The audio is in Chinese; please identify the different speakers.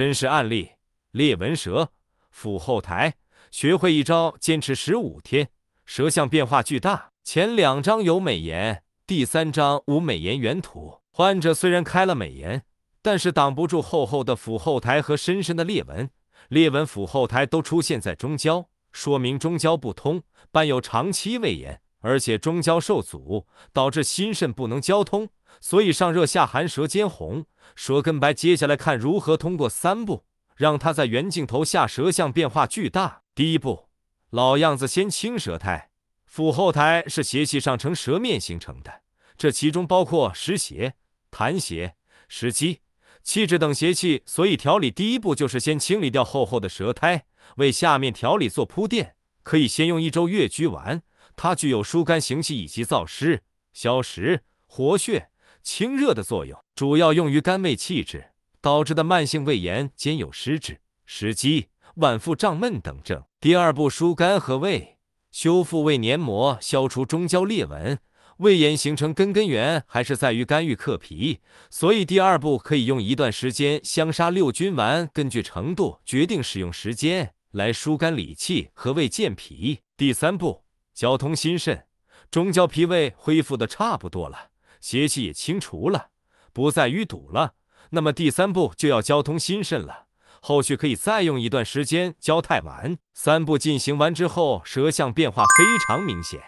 Speaker 1: 真实案例：裂纹舌、腐后台，学会一招，坚持十五天，舌相变化巨大。前两张有美颜，第三张无美颜原图。患者虽然开了美颜，但是挡不住厚厚的腐后台和深深的裂纹。裂纹、腐后台都出现在中焦，说明中焦不通，伴有长期胃炎，而且中焦受阻，导致心肾不能交通。所以上热下寒，舌尖红，舌根白。接下来看如何通过三步，让他在原镜头下舌象变化巨大。第一步，老样子，先清舌苔。腐后苔是邪气上乘舌面形成的，这其中包括湿邪、痰邪、湿积、气滞等邪气，所以调理第一步就是先清理掉厚厚的舌苔，为下面调理做铺垫。可以先用一周越鞠丸，它具有疏肝行气以及燥湿消食、活血。清热的作用主要用于肝胃气滞导致的慢性胃炎，兼有湿滞、食积、脘腹胀闷等症。第二步，疏肝和胃，修复胃黏膜，消除中焦裂纹。胃炎形成根根源还是在于肝郁克脾，所以第二步可以用一段时间香砂六君丸，根据程度决定使用时间，来疏肝理气和胃健脾。第三步，交通心肾，中焦脾胃恢复的差不多了。邪气也清除了，不再淤堵了。那么第三步就要交通心肾了。后续可以再用一段时间交太晚。三步进行完之后，舌象变化非常明显。